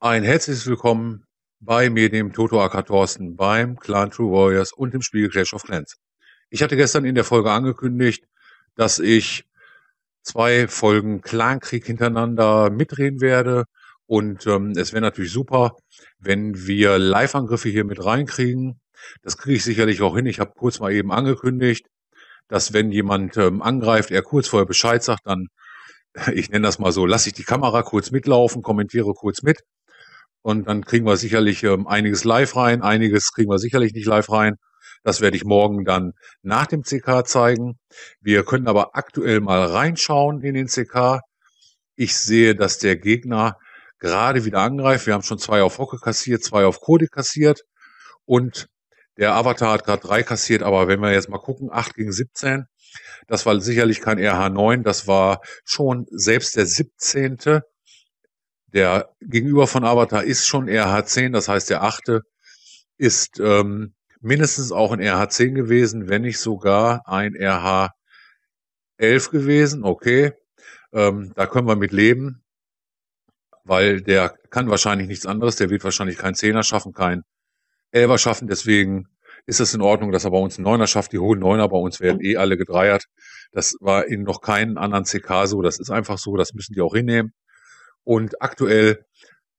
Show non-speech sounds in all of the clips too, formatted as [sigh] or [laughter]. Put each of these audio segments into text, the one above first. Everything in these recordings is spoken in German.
Ein herzliches Willkommen bei mir, dem Toto Aka Thorsten, beim Clan True Warriors und dem Spiel Clash of Clans. Ich hatte gestern in der Folge angekündigt, dass ich zwei Folgen Clankrieg hintereinander mitreden werde. Und ähm, es wäre natürlich super, wenn wir Live-Angriffe hier mit reinkriegen. Das kriege ich sicherlich auch hin. Ich habe kurz mal eben angekündigt, dass wenn jemand ähm, angreift, er kurz vorher Bescheid sagt, dann, [laughs] ich nenne das mal so, lasse ich die Kamera kurz mitlaufen, kommentiere kurz mit. Und dann kriegen wir sicherlich ähm, einiges live rein, einiges kriegen wir sicherlich nicht live rein. Das werde ich morgen dann nach dem CK zeigen. Wir können aber aktuell mal reinschauen in den CK. Ich sehe, dass der Gegner gerade wieder angreift. Wir haben schon zwei auf Hocke kassiert, zwei auf Kode kassiert. Und der Avatar hat gerade drei kassiert, aber wenn wir jetzt mal gucken, acht gegen 17, das war sicherlich kein RH9, das war schon selbst der 17. Der Gegenüber von Avatar ist schon RH10, das heißt der achte ist ähm, mindestens auch ein RH10 gewesen, wenn nicht sogar ein RH11 gewesen. Okay, ähm, da können wir mit leben, weil der kann wahrscheinlich nichts anderes. Der wird wahrscheinlich kein Zehner schaffen, kein Elfer schaffen. Deswegen ist es in Ordnung, dass er bei uns einen Neuner schafft. Die hohen Neuner bei uns werden eh alle gedreiert. Das war in noch keinen anderen CK so. Das ist einfach so. Das müssen die auch hinnehmen. Und aktuell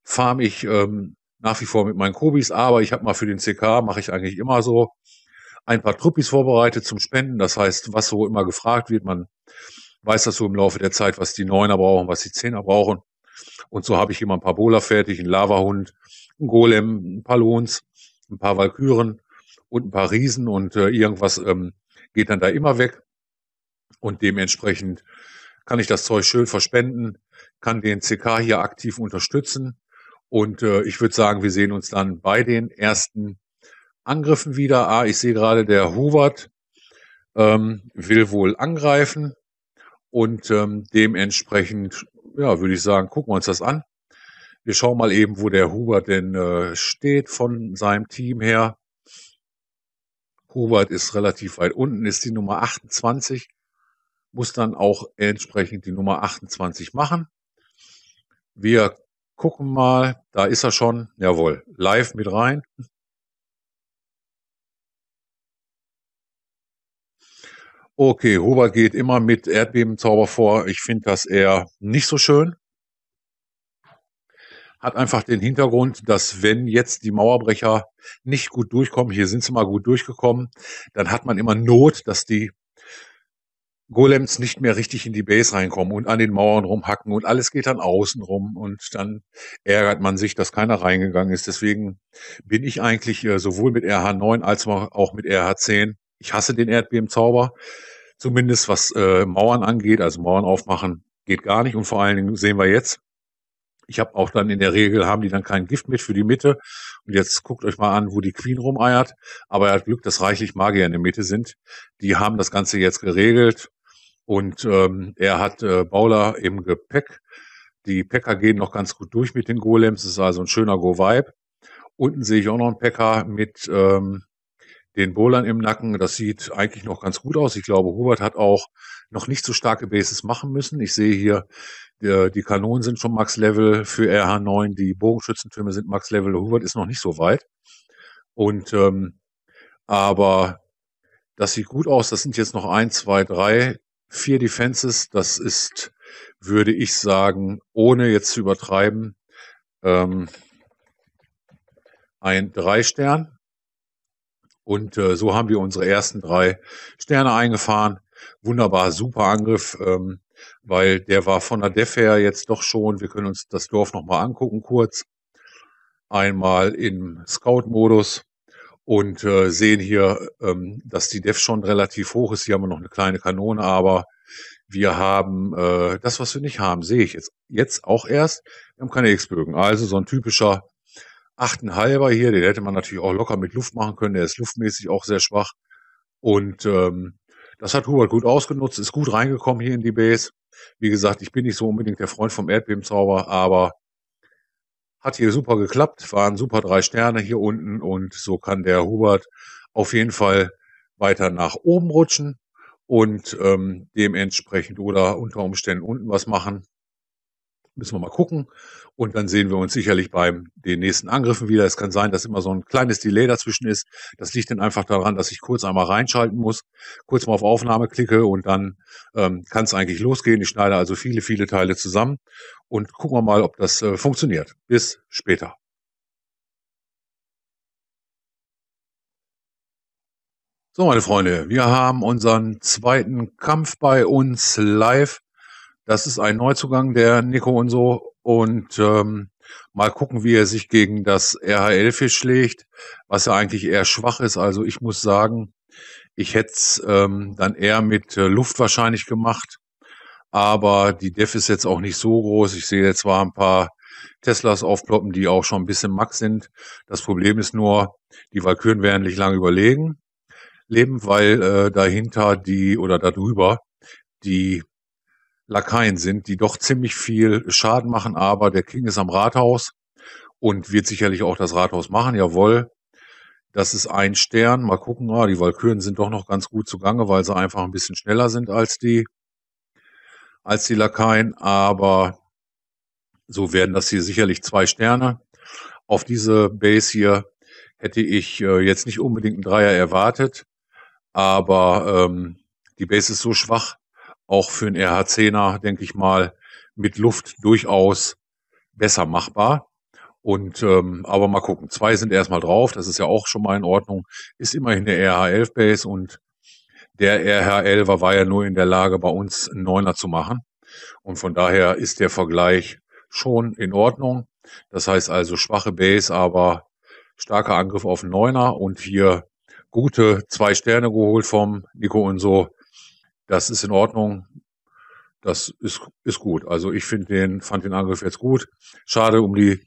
farm ich ähm, nach wie vor mit meinen Kobis, aber ich habe mal für den CK, mache ich eigentlich immer so, ein paar Truppis vorbereitet zum Spenden. Das heißt, was so immer gefragt wird, man weiß das so im Laufe der Zeit, was die Neuner brauchen, was die Zehner brauchen. Und so habe ich immer ein paar Bola fertig, einen Lavahund, einen Golem, ein paar Lohns, ein paar Valkyren und ein paar Riesen und äh, irgendwas ähm, geht dann da immer weg. Und dementsprechend kann ich das Zeug schön verspenden, kann den CK hier aktiv unterstützen und äh, ich würde sagen, wir sehen uns dann bei den ersten Angriffen wieder. Ah, ich sehe gerade, der Hubert ähm, will wohl angreifen. Und ähm, dementsprechend, ja, würde ich sagen, gucken wir uns das an. Wir schauen mal eben, wo der Hubert denn äh, steht von seinem Team her. Hubert ist relativ weit unten, ist die Nummer 28, muss dann auch entsprechend die Nummer 28 machen. Wir gucken mal, da ist er schon. Jawohl, live mit rein. Okay, Robert geht immer mit Erdbebenzauber vor. Ich finde das eher nicht so schön. Hat einfach den Hintergrund, dass wenn jetzt die Mauerbrecher nicht gut durchkommen, hier sind sie mal gut durchgekommen, dann hat man immer Not, dass die Golems nicht mehr richtig in die Base reinkommen und an den Mauern rumhacken und alles geht dann außen rum und dann ärgert man sich, dass keiner reingegangen ist. Deswegen bin ich eigentlich äh, sowohl mit RH9 als auch mit RH10. Ich hasse den Erdbebenzauber. Zumindest was äh, Mauern angeht, also Mauern aufmachen, geht gar nicht. Und vor allen Dingen sehen wir jetzt, ich habe auch dann in der Regel, haben die dann kein Gift mit für die Mitte. Und jetzt guckt euch mal an, wo die Queen rumeiert. Aber er hat Glück, dass reichlich Magier in der Mitte sind. Die haben das Ganze jetzt geregelt. Und ähm, er hat äh, Bauler im Gepäck. Die Packer gehen noch ganz gut durch mit den Golems. Das ist also ein schöner Go-Vibe. Unten sehe ich auch noch einen Packer mit ähm, den Bowlern im Nacken. Das sieht eigentlich noch ganz gut aus. Ich glaube, Hubert hat auch noch nicht so starke Bases machen müssen. Ich sehe hier, die, äh, die Kanonen sind schon Max-Level für RH9, die Bogenschützentürme sind Max-Level. Hubert ist noch nicht so weit. Und ähm, aber das sieht gut aus. Das sind jetzt noch ein, zwei, drei Vier Defenses, das ist, würde ich sagen, ohne jetzt zu übertreiben, ähm, ein Drei-Stern. Und äh, so haben wir unsere ersten drei Sterne eingefahren. Wunderbar, super Angriff, ähm, weil der war von der Def her jetzt doch schon. Wir können uns das Dorf nochmal angucken kurz. Einmal im Scout-Modus und äh, sehen hier, ähm, dass die Def schon relativ hoch ist. Hier haben wir noch eine kleine Kanone, aber wir haben äh, das, was wir nicht haben, sehe ich jetzt, jetzt auch erst. Wir haben keine X-Bögen. Also so ein typischer 85 hier, den hätte man natürlich auch locker mit Luft machen können. Der ist luftmäßig auch sehr schwach. Und ähm, das hat Hubert gut ausgenutzt, ist gut reingekommen hier in die Base. Wie gesagt, ich bin nicht so unbedingt der Freund vom Erdbebenzauber, aber hat hier super geklappt, waren super drei Sterne hier unten und so kann der Hubert auf jeden Fall weiter nach oben rutschen und ähm, dementsprechend oder unter Umständen unten was machen müssen wir mal gucken. Und dann sehen wir uns sicherlich beim den nächsten Angriffen wieder. Es kann sein, dass immer so ein kleines Delay dazwischen ist. Das liegt dann einfach daran, dass ich kurz einmal reinschalten muss, kurz mal auf Aufnahme klicke und dann ähm, kann es eigentlich losgehen. Ich schneide also viele, viele Teile zusammen und gucken wir mal, ob das äh, funktioniert. Bis später. So, meine Freunde, wir haben unseren zweiten Kampf bei uns live. Das ist ein Neuzugang, der Nico und so. Und ähm, mal gucken, wie er sich gegen das RHL fisch schlägt, was ja eigentlich eher schwach ist. Also ich muss sagen, ich hätte es ähm, dann eher mit äh, Luft wahrscheinlich gemacht. Aber die Def ist jetzt auch nicht so groß. Ich sehe jetzt zwar ein paar Teslas aufploppen, die auch schon ein bisschen max sind. Das Problem ist nur, die Valkyren werden nicht lange überlegen leben, weil äh, dahinter die oder darüber die Lakaien sind, die doch ziemlich viel Schaden machen. Aber der King ist am Rathaus und wird sicherlich auch das Rathaus machen. Jawohl, das ist ein Stern. Mal gucken, ah, die Walküren sind doch noch ganz gut zugange, weil sie einfach ein bisschen schneller sind als die, als die Lakaien. Aber so werden das hier sicherlich zwei Sterne. Auf diese Base hier hätte ich äh, jetzt nicht unbedingt einen Dreier erwartet, aber ähm, die Base ist so schwach, auch für einen RH10er, denke ich mal, mit Luft durchaus besser machbar. Und ähm, aber mal gucken. Zwei sind erstmal drauf, das ist ja auch schon mal in Ordnung. Ist immerhin der RH11 Base und der RH11er war ja nur in der Lage, bei uns einen Neuner zu machen. Und von daher ist der Vergleich schon in Ordnung. Das heißt also schwache Base, aber starker Angriff auf einen Neuner und hier gute zwei Sterne geholt vom Nico und so das ist in Ordnung. Das ist, ist gut. Also ich finde den, fand den Angriff jetzt gut. Schade um die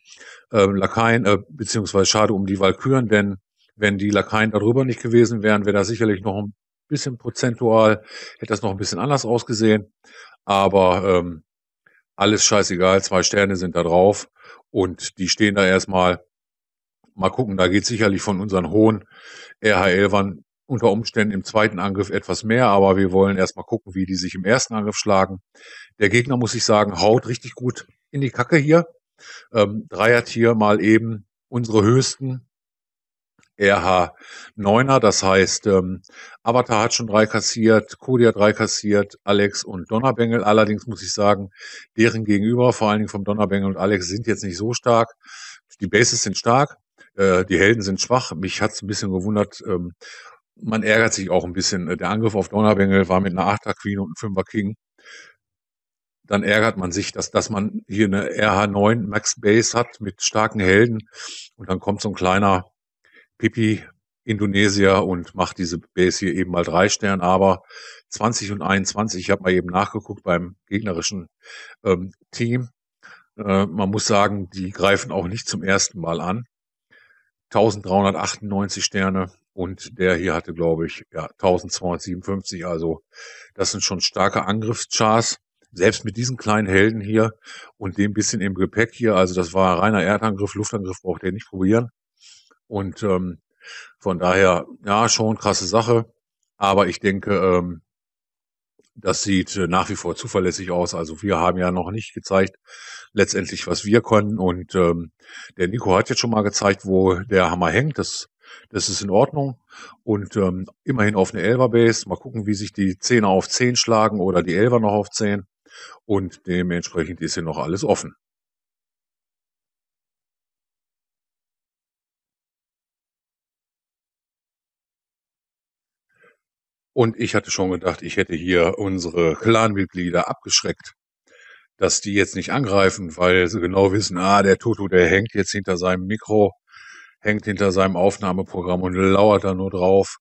äh, Lakaien, äh, beziehungsweise schade um die Walküren, denn wenn die Lakaien darüber nicht gewesen wären, wäre da sicherlich noch ein bisschen prozentual, hätte das noch ein bisschen anders ausgesehen. Aber ähm, alles scheißegal, zwei Sterne sind da drauf und die stehen da erstmal. Mal gucken, da geht sicherlich von unseren hohen rhl wann unter Umständen im zweiten Angriff etwas mehr, aber wir wollen erstmal gucken, wie die sich im ersten Angriff schlagen. Der Gegner, muss ich sagen, haut richtig gut in die Kacke hier. Ähm, Dreier-Tier mal eben unsere höchsten RH9er, das heißt, ähm, Avatar hat schon drei kassiert, Kodi hat drei kassiert, Alex und Donnerbengel. Allerdings muss ich sagen, deren gegenüber, vor allen Dingen vom Donnerbengel und Alex, sind jetzt nicht so stark. Die Bases sind stark, äh, die Helden sind schwach. Mich hat's ein bisschen gewundert, ähm, man ärgert sich auch ein bisschen. Ne? Der Angriff auf Donnerwengel war mit einer Achter Queen und einem Fünfer King. Dann ärgert man sich, dass, dass man hier eine RH9 Max Base hat mit starken Helden und dann kommt so ein kleiner Pipi Indonesier und macht diese Base hier eben mal drei Sterne, aber 20 und 21, ich habe mal eben nachgeguckt beim gegnerischen ähm, Team. Äh, man muss sagen, die greifen auch nicht zum ersten Mal an. 1398 Sterne, und der hier hatte, glaube ich, ja, 1257. Also das sind schon starke Angriffschars. Selbst mit diesen kleinen Helden hier und dem bisschen im Gepäck hier, also das war reiner Erdangriff, Luftangriff braucht er nicht probieren. Und ähm, von daher, ja, schon krasse Sache. Aber ich denke, ähm, das sieht äh, nach wie vor zuverlässig aus. Also wir haben ja noch nicht gezeigt, letztendlich, was wir können. Und ähm, der Nico hat jetzt schon mal gezeigt, wo der Hammer hängt. Das das ist in Ordnung. Und ähm, immerhin auf eine elver base Mal gucken, wie sich die Zehner auf Zehn schlagen oder die Elver noch auf Zehn. Und dementsprechend ist hier noch alles offen. Und ich hatte schon gedacht, ich hätte hier unsere Clanmitglieder abgeschreckt, dass die jetzt nicht angreifen, weil sie genau wissen, ah, der Toto, der hängt jetzt hinter seinem Mikro hängt hinter seinem Aufnahmeprogramm und lauert da nur drauf,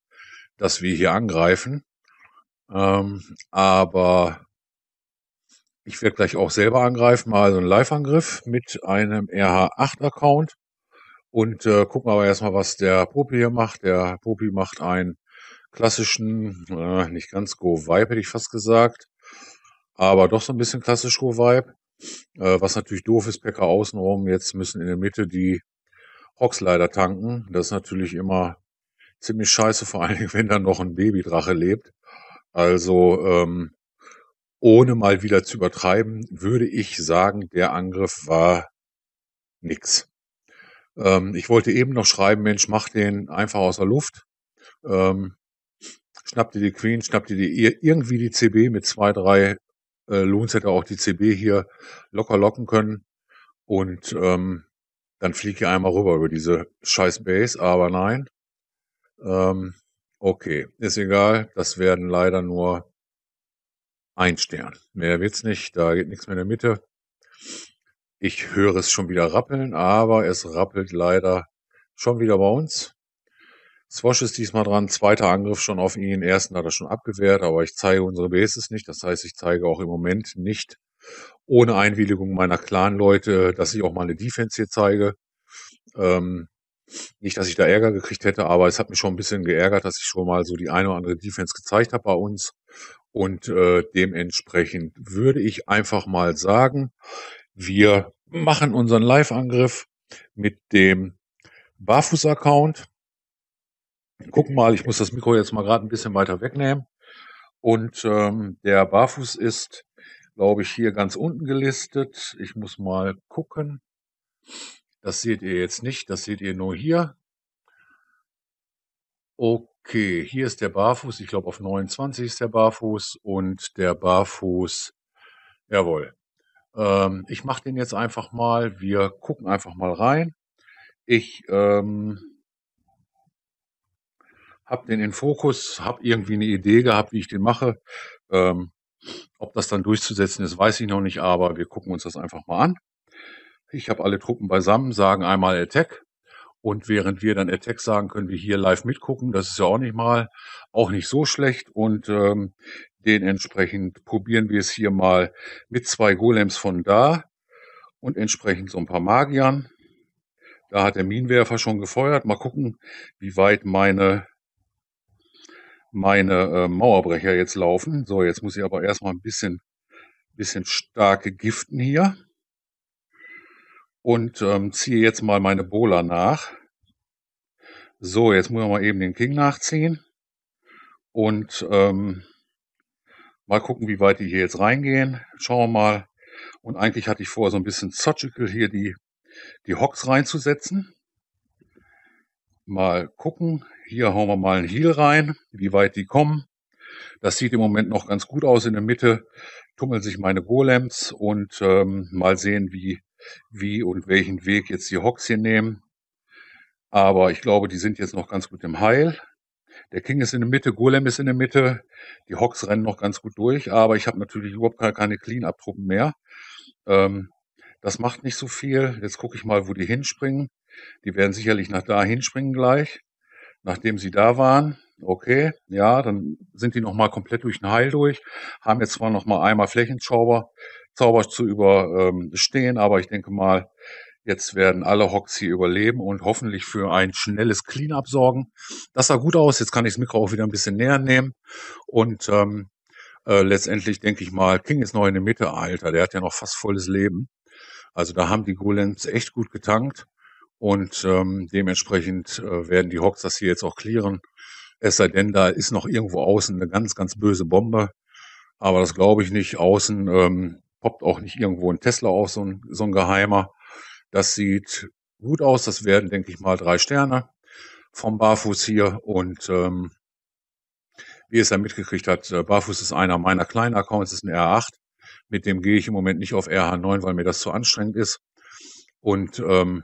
dass wir hier angreifen. Ähm, aber ich werde gleich auch selber angreifen, mal so einen Live-Angriff mit einem RH8-Account und äh, gucken aber erstmal, was der Popi hier macht. Der Popi macht einen klassischen, äh, nicht ganz Go-Vibe, hätte ich fast gesagt, aber doch so ein bisschen klassisch Go-Vibe. Äh, was natürlich doof ist, Pekka außenrum. Jetzt müssen in der Mitte die Oxlider tanken. Das ist natürlich immer ziemlich scheiße, vor allen Dingen, [laughs] wenn da noch ein Babydrache lebt. Also ähm, ohne mal wieder zu übertreiben, würde ich sagen, der Angriff war nix. Ähm, ich wollte eben noch schreiben, Mensch, mach den einfach aus der Luft. Ähm, schnapp dir die Queen, schnapp dir die, irgendwie die CB mit zwei, drei äh, Loons hätte auch die CB hier locker locken können. Und ähm, dann flieg hier einmal rüber über diese scheiß Base, aber nein. Ähm, okay, ist egal, das werden leider nur ein Stern. Mehr wird's nicht, da geht nichts mehr in der Mitte. Ich höre es schon wieder rappeln, aber es rappelt leider schon wieder bei uns. Swash ist diesmal dran, zweiter Angriff schon auf ihn, ersten hat er schon abgewehrt, aber ich zeige unsere Bases nicht, das heißt, ich zeige auch im Moment nicht ohne Einwilligung meiner Clan-Leute, dass ich auch mal eine Defense hier zeige. Ähm, nicht, dass ich da Ärger gekriegt hätte, aber es hat mich schon ein bisschen geärgert, dass ich schon mal so die eine oder andere Defense gezeigt habe bei uns. Und äh, dementsprechend würde ich einfach mal sagen, wir machen unseren Live-Angriff mit dem Barfuß-Account. Guck mal, ich muss das Mikro jetzt mal gerade ein bisschen weiter wegnehmen. Und ähm, der Barfuß ist glaube ich, hier ganz unten gelistet. Ich muss mal gucken. Das seht ihr jetzt nicht, das seht ihr nur hier. Okay, hier ist der Barfuß. Ich glaube, auf 29 ist der Barfuß und der Barfuß, jawohl. Ähm, ich mache den jetzt einfach mal. Wir gucken einfach mal rein. Ich ähm, habe den in Fokus, habe irgendwie eine Idee gehabt, wie ich den mache. Ähm, ob das dann durchzusetzen ist, weiß ich noch nicht, aber wir gucken uns das einfach mal an. Ich habe alle Truppen beisammen, sagen einmal Attack. Und während wir dann Attack sagen, können wir hier live mitgucken. Das ist ja auch nicht mal, auch nicht so schlecht. Und ähm, dementsprechend probieren wir es hier mal mit zwei Golems von da und entsprechend so ein paar Magiern. Da hat der Minenwerfer schon gefeuert. Mal gucken, wie weit meine meine äh, Mauerbrecher jetzt laufen. So, jetzt muss ich aber erstmal ein bisschen, bisschen starke Giften hier. Und ähm, ziehe jetzt mal meine Bola nach. So, jetzt muss ich mal eben den King nachziehen. Und ähm, mal gucken, wie weit die hier jetzt reingehen. Schauen wir mal. Und eigentlich hatte ich vor, so ein bisschen Zotschikel hier die, die Hocks reinzusetzen mal gucken. Hier hauen wir mal einen Heel rein, wie weit die kommen. Das sieht im Moment noch ganz gut aus. In der Mitte tummeln sich meine Golems und ähm, mal sehen, wie, wie und welchen Weg jetzt die Hocks hier nehmen. Aber ich glaube, die sind jetzt noch ganz gut im Heil. Der King ist in der Mitte, Golem ist in der Mitte. Die Hawks rennen noch ganz gut durch, aber ich habe natürlich überhaupt keine Clean-Up-Truppen mehr. Ähm, das macht nicht so viel. Jetzt gucke ich mal, wo die hinspringen. Die werden sicherlich nach da hinspringen gleich, nachdem sie da waren. Okay, ja, dann sind die nochmal komplett durch den Heil durch, haben jetzt zwar nochmal einmal Flächenzauber Zauber zu überstehen, ähm, aber ich denke mal, Jetzt werden alle Hocks hier überleben und hoffentlich für ein schnelles Cleanup sorgen. Das sah gut aus. Jetzt kann ich das Mikro auch wieder ein bisschen näher nehmen. Und ähm, äh, letztendlich denke ich mal, King ist noch in der Mitte, Alter. Der hat ja noch fast volles Leben. Also da haben die Golems echt gut getankt. Und ähm, dementsprechend äh, werden die Hawks das hier jetzt auch klären. Es sei denn, da ist noch irgendwo außen eine ganz, ganz böse Bombe. Aber das glaube ich nicht. Außen ähm, poppt auch nicht irgendwo ein Tesla auf, so ein, so ein geheimer. Das sieht gut aus. Das werden, denke ich mal, drei Sterne vom Barfuß hier. Und ähm, wie es er mitgekriegt hat, äh, Barfuß ist einer meiner kleinen Accounts, ist ein R8. Mit dem gehe ich im Moment nicht auf RH9, weil mir das zu anstrengend ist. Und ähm,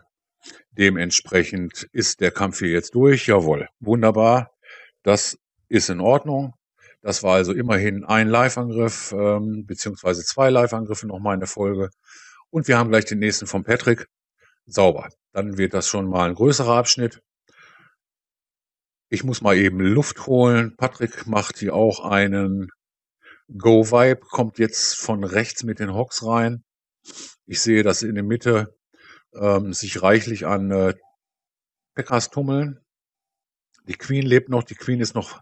Dementsprechend ist der Kampf hier jetzt durch. Jawohl, wunderbar. Das ist in Ordnung. Das war also immerhin ein Live-Angriff, ähm, beziehungsweise zwei Live-Angriffe nochmal in der Folge. Und wir haben gleich den nächsten von Patrick. Sauber. Dann wird das schon mal ein größerer Abschnitt. Ich muss mal eben Luft holen. Patrick macht hier auch einen Go-Vibe, kommt jetzt von rechts mit den Hocks rein. Ich sehe, dass in der Mitte ähm, sich reichlich an äh, Packers tummeln. Die Queen lebt noch, die Queen ist noch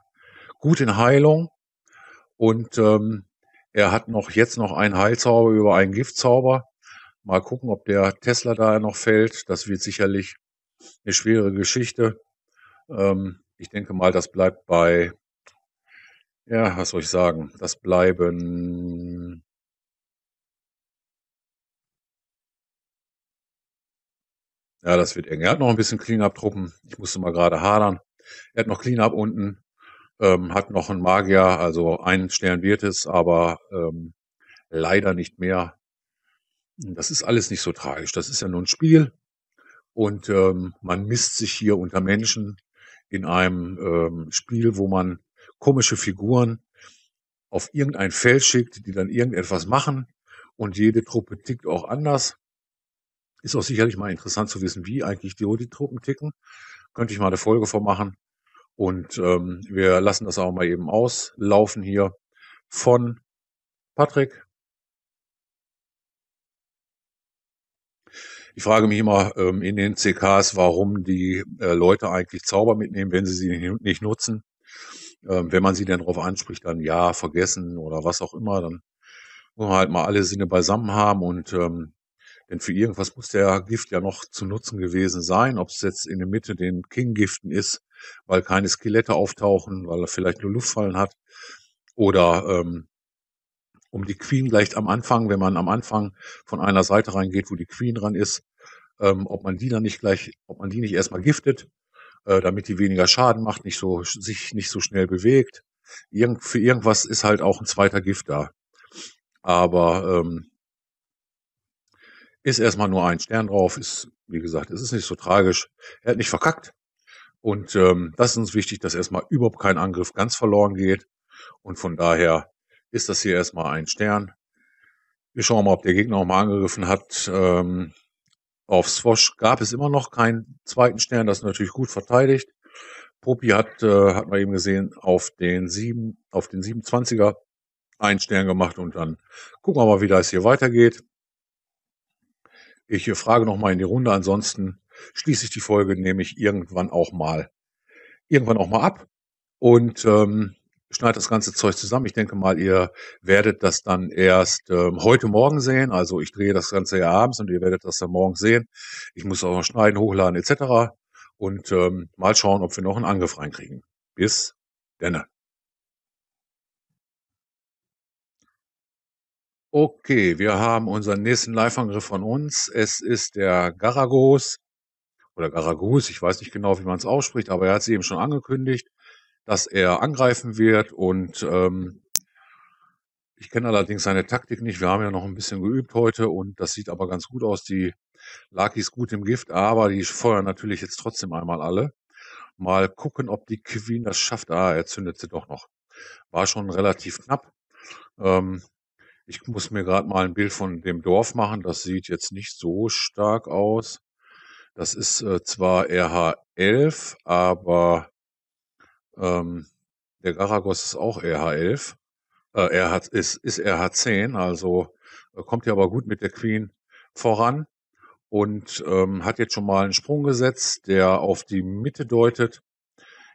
gut in Heilung und ähm, er hat noch jetzt noch einen Heilzauber über einen Giftzauber. Mal gucken, ob der Tesla da noch fällt. Das wird sicherlich eine schwere Geschichte. Ähm, ich denke mal, das bleibt bei, ja, was soll ich sagen? Das bleiben Ja, das wird eng. Er hat noch ein bisschen Cleanup-Truppen. Ich musste mal gerade hadern. Er hat noch Cleanup unten, ähm, hat noch einen Magier, also einen Stern wird es, aber ähm, leider nicht mehr. Das ist alles nicht so tragisch. Das ist ja nur ein Spiel. Und ähm, man misst sich hier unter Menschen in einem ähm, Spiel, wo man komische Figuren auf irgendein Feld schickt, die dann irgendetwas machen. Und jede Truppe tickt auch anders. Ist auch sicherlich mal interessant zu wissen, wie eigentlich die, die Truppen ticken. Könnte ich mal eine Folge vormachen. Und ähm, wir lassen das auch mal eben auslaufen hier von Patrick. Ich frage mich immer ähm, in den CKs, warum die äh, Leute eigentlich Zauber mitnehmen, wenn sie sie nicht nutzen. Ähm, wenn man sie denn darauf anspricht, dann ja, vergessen oder was auch immer, dann muss man halt mal alle Sinne beisammen haben und ähm, denn für irgendwas muss der Gift ja noch zu nutzen gewesen sein, ob es jetzt in der Mitte den King-Giften ist, weil keine Skelette auftauchen, weil er vielleicht nur Luftfallen hat. Oder ähm, um die Queen gleich am Anfang, wenn man am Anfang von einer Seite reingeht, wo die Queen dran ist, ähm, ob man die dann nicht gleich, ob man die nicht erstmal giftet, äh, damit die weniger Schaden macht, nicht so, sich nicht so schnell bewegt. Irgend, für irgendwas ist halt auch ein zweiter Gift da. Aber ähm, ist erstmal nur ein Stern drauf, ist, wie gesagt, es ist nicht so tragisch. Er hat nicht verkackt. Und ähm, das ist uns wichtig, dass erstmal überhaupt kein Angriff ganz verloren geht. Und von daher ist das hier erstmal ein Stern. Wir schauen mal, ob der Gegner auch mal angegriffen hat. Ähm, auf Swosh gab es immer noch keinen zweiten Stern, das ist natürlich gut verteidigt. Popi hat, äh, hat man eben gesehen, auf den sieben, auf den 27er einen Stern gemacht und dann gucken wir mal, wie das hier weitergeht. Ich äh, frage nochmal in die Runde, ansonsten schließe ich die Folge nämlich irgendwann auch mal, irgendwann auch mal ab und ähm, schneide das ganze Zeug zusammen. Ich denke mal, ihr werdet das dann erst ähm, heute Morgen sehen. Also ich drehe das Ganze ja abends und ihr werdet das dann morgen sehen. Ich muss auch noch schneiden, hochladen etc. Und ähm, mal schauen, ob wir noch einen Angriff reinkriegen. Bis denne. Okay, wir haben unseren nächsten Live-Angriff von uns. Es ist der Garagos oder Garagus, ich weiß nicht genau, wie man es ausspricht, aber er hat es eben schon angekündigt, dass er angreifen wird und ähm, ich kenne allerdings seine Taktik nicht. Wir haben ja noch ein bisschen geübt heute und das sieht aber ganz gut aus. Die Lakis gut im Gift, aber die feuern natürlich jetzt trotzdem einmal alle. Mal gucken, ob die Queen das schafft. Ah, er zündet sie doch noch. War schon relativ knapp. Ähm, ich muss mir gerade mal ein Bild von dem Dorf machen. Das sieht jetzt nicht so stark aus. Das ist äh, zwar RH11, aber ähm, der Garagos ist auch RH11. Äh, hat, ist, ist RH10, also äh, kommt ja aber gut mit der Queen voran und ähm, hat jetzt schon mal einen Sprung gesetzt, der auf die Mitte deutet.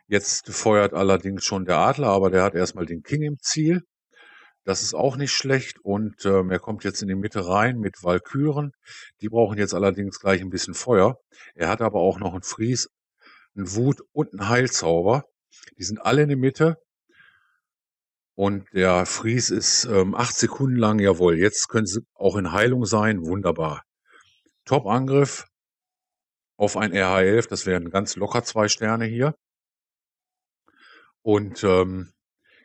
Jetzt feuert allerdings schon der Adler, aber der hat erstmal den King im Ziel. Das ist auch nicht schlecht und ähm, er kommt jetzt in die Mitte rein mit Walküren. Die brauchen jetzt allerdings gleich ein bisschen Feuer. Er hat aber auch noch einen Fries, einen Wut und einen Heilzauber. Die sind alle in der Mitte. Und der Fries ist ähm, acht Sekunden lang, jawohl. Jetzt können sie auch in Heilung sein. Wunderbar. Top-Angriff auf ein RH11. Das wären ganz locker zwei Sterne hier. Und ähm,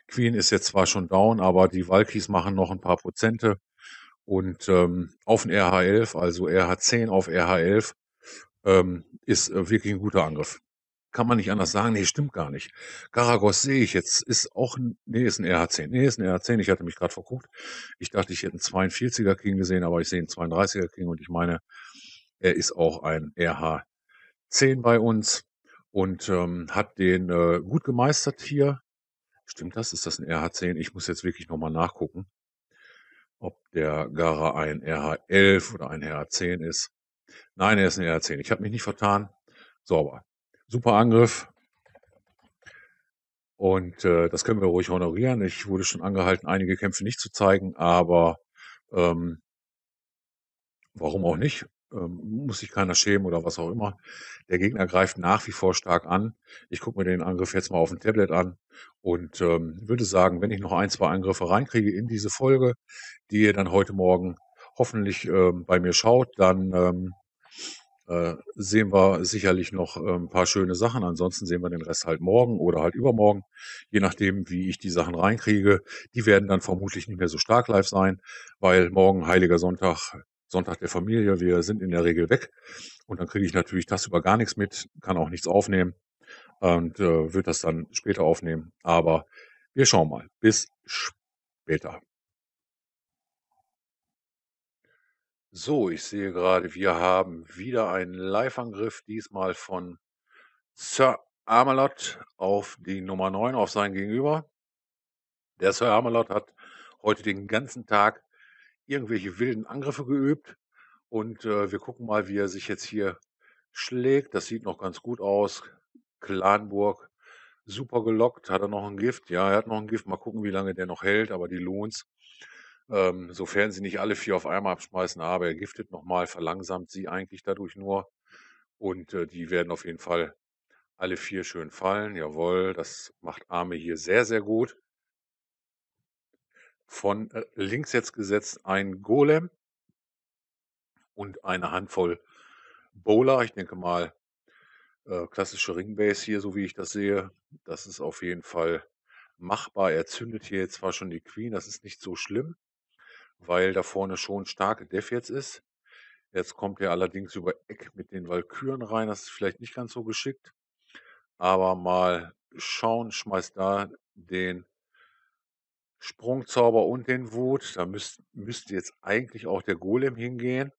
Queen ist jetzt zwar schon down, aber die Valkyries machen noch ein paar Prozente. Und ähm, auf den RH11, also RH10 auf RH11, ähm, ist äh, wirklich ein guter Angriff. Kann man nicht anders sagen. Nee, stimmt gar nicht. Karagos sehe ich jetzt. Ist auch ein, nee, ist ein RH10. Nee, ist ein RH10. Ich hatte mich gerade verguckt. Ich dachte, ich hätte einen 42er King gesehen, aber ich sehe einen 32er King und ich meine, er ist auch ein RH10 bei uns und ähm, hat den äh, gut gemeistert hier Stimmt das? Ist das ein RH10? Ich muss jetzt wirklich nochmal nachgucken, ob der Gara ein RH11 oder ein RH10 ist. Nein, er ist ein RH10. Ich habe mich nicht vertan. Sauber. Super Angriff. Und, äh, das können wir ruhig honorieren. Ich wurde schon angehalten, einige Kämpfe nicht zu zeigen, aber, ähm warum auch nicht? Ähm, muss sich keiner schämen oder was auch immer. Der Gegner greift nach wie vor stark an. Ich gucke mir den Angriff jetzt mal auf dem Tablet an und ähm, würde sagen, wenn ich noch ein, zwei Angriffe reinkriege in diese Folge, die ihr dann heute Morgen hoffentlich ähm, bei mir schaut, dann ähm, äh, sehen wir sicherlich noch äh, ein paar schöne Sachen. Ansonsten sehen wir den Rest halt morgen oder halt übermorgen, je nachdem, wie ich die Sachen reinkriege. Die werden dann vermutlich nicht mehr so stark live sein, weil morgen Heiliger Sonntag Sonntag der Familie, wir sind in der Regel weg und dann kriege ich natürlich das über gar nichts mit, kann auch nichts aufnehmen und äh, wird das dann später aufnehmen. Aber wir schauen mal. Bis später. So, ich sehe gerade, wir haben wieder einen Live-Angriff, diesmal von Sir Amelot auf die Nummer 9, auf sein Gegenüber. Der Sir Amelot hat heute den ganzen Tag irgendwelche wilden Angriffe geübt. Und äh, wir gucken mal, wie er sich jetzt hier schlägt. Das sieht noch ganz gut aus. Klanburg, super gelockt. Hat er noch ein Gift? Ja, er hat noch ein Gift. Mal gucken, wie lange der noch hält, aber die lohnt's. Ähm, sofern sie nicht alle vier auf einmal abschmeißen, aber er giftet nochmal, verlangsamt sie eigentlich dadurch nur. Und äh, die werden auf jeden Fall alle vier schön fallen. Jawohl, das macht Arme hier sehr, sehr gut von äh, links jetzt gesetzt ein Golem und eine Handvoll Bowler. Ich denke mal, äh, klassische Ringbase hier, so wie ich das sehe. Das ist auf jeden Fall machbar. Er zündet hier jetzt zwar schon die Queen, das ist nicht so schlimm, weil da vorne schon starke Def jetzt ist. Jetzt kommt er allerdings über Eck mit den Valkyren rein. Das ist vielleicht nicht ganz so geschickt. Aber mal schauen, schmeißt da den Sprungzauber und den Wut. Da müsst, müsste jetzt eigentlich auch der Golem hingehen,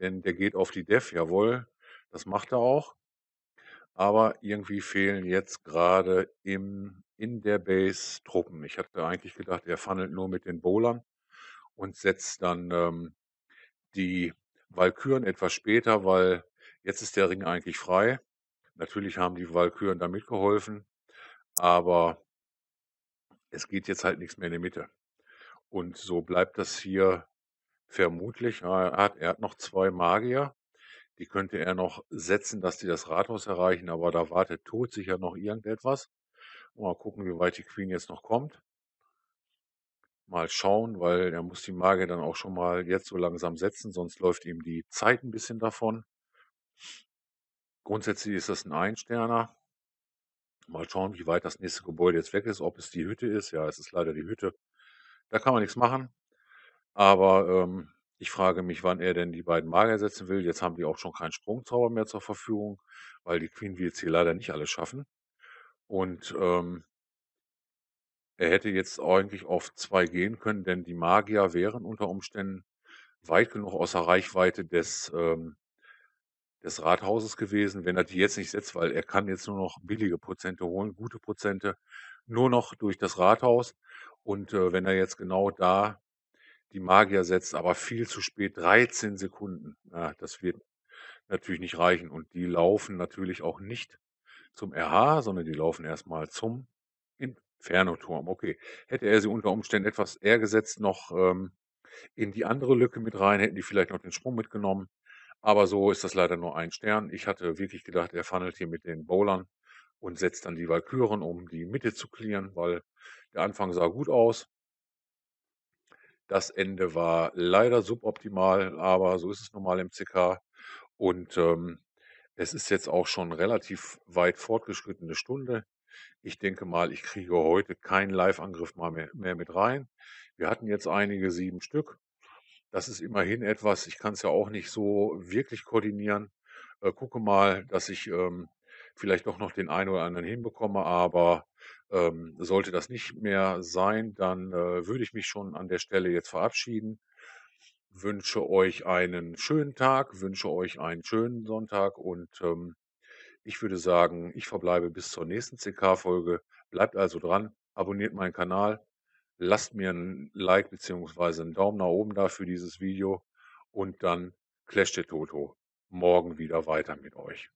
denn der geht auf die Def, jawohl. Das macht er auch. Aber irgendwie fehlen jetzt gerade im, in der Base Truppen. Ich hatte eigentlich gedacht, er funnelt nur mit den Bowlern und setzt dann ähm, die Walküren etwas später, weil jetzt ist der Ring eigentlich frei. Natürlich haben die Walküren da mitgeholfen, aber es geht jetzt halt nichts mehr in die Mitte. Und so bleibt das hier vermutlich. Ah, er hat, er hat noch zwei Magier. Die könnte er noch setzen, dass die das Rathaus erreichen, aber da wartet tot sicher noch irgendetwas. Mal gucken, wie weit die Queen jetzt noch kommt. Mal schauen, weil er muss die Magier dann auch schon mal jetzt so langsam setzen, sonst läuft ihm die Zeit ein bisschen davon. Grundsätzlich ist das ein Einsterner. Mal schauen, wie weit das nächste Gebäude jetzt weg ist, ob es die Hütte ist. Ja, es ist leider die Hütte. Da kann man nichts machen. Aber ähm, ich frage mich, wann er denn die beiden Magier setzen will. Jetzt haben die auch schon keinen Sprungzauber mehr zur Verfügung, weil die Queen wird hier leider nicht alles schaffen. Und ähm, er hätte jetzt eigentlich auf zwei gehen können, denn die Magier wären unter Umständen weit genug außer Reichweite des ähm, des Rathauses gewesen, wenn er die jetzt nicht setzt, weil er kann jetzt nur noch billige Prozente holen, gute Prozente, nur noch durch das Rathaus. Und äh, wenn er jetzt genau da die Magier setzt, aber viel zu spät, 13 Sekunden, ja, das wird natürlich nicht reichen. Und die laufen natürlich auch nicht zum RH, sondern die laufen erstmal zum Inferno-Turm. Okay, hätte er sie unter Umständen etwas eher gesetzt, noch ähm, in die andere Lücke mit rein, hätten die vielleicht noch den Sprung mitgenommen. Aber so ist das leider nur ein Stern. Ich hatte wirklich gedacht, er funnelt hier mit den Bowlern und setzt dann die Walküren, um die Mitte zu klären, weil der Anfang sah gut aus. Das Ende war leider suboptimal, aber so ist es normal im CK. Und ähm, es ist jetzt auch schon relativ weit fortgeschrittene Stunde. Ich denke mal, ich kriege heute keinen Live-Angriff mehr, mehr, mit rein. Wir hatten jetzt einige sieben Stück. Das ist immerhin etwas, ich kann es ja auch nicht so wirklich koordinieren. Äh, gucke mal, dass ich ähm, vielleicht doch noch den einen oder anderen hinbekomme, aber ähm, sollte das nicht mehr sein, dann äh, würde ich mich schon an der Stelle jetzt verabschieden. Wünsche euch einen schönen Tag, wünsche euch einen schönen Sonntag und ähm, ich würde sagen, ich verbleibe bis zur nächsten CK-Folge. Bleibt also dran, abonniert meinen Kanal Lasst mir ein Like beziehungsweise einen Daumen nach oben da für dieses Video und dann Clash der Toto morgen wieder weiter mit euch.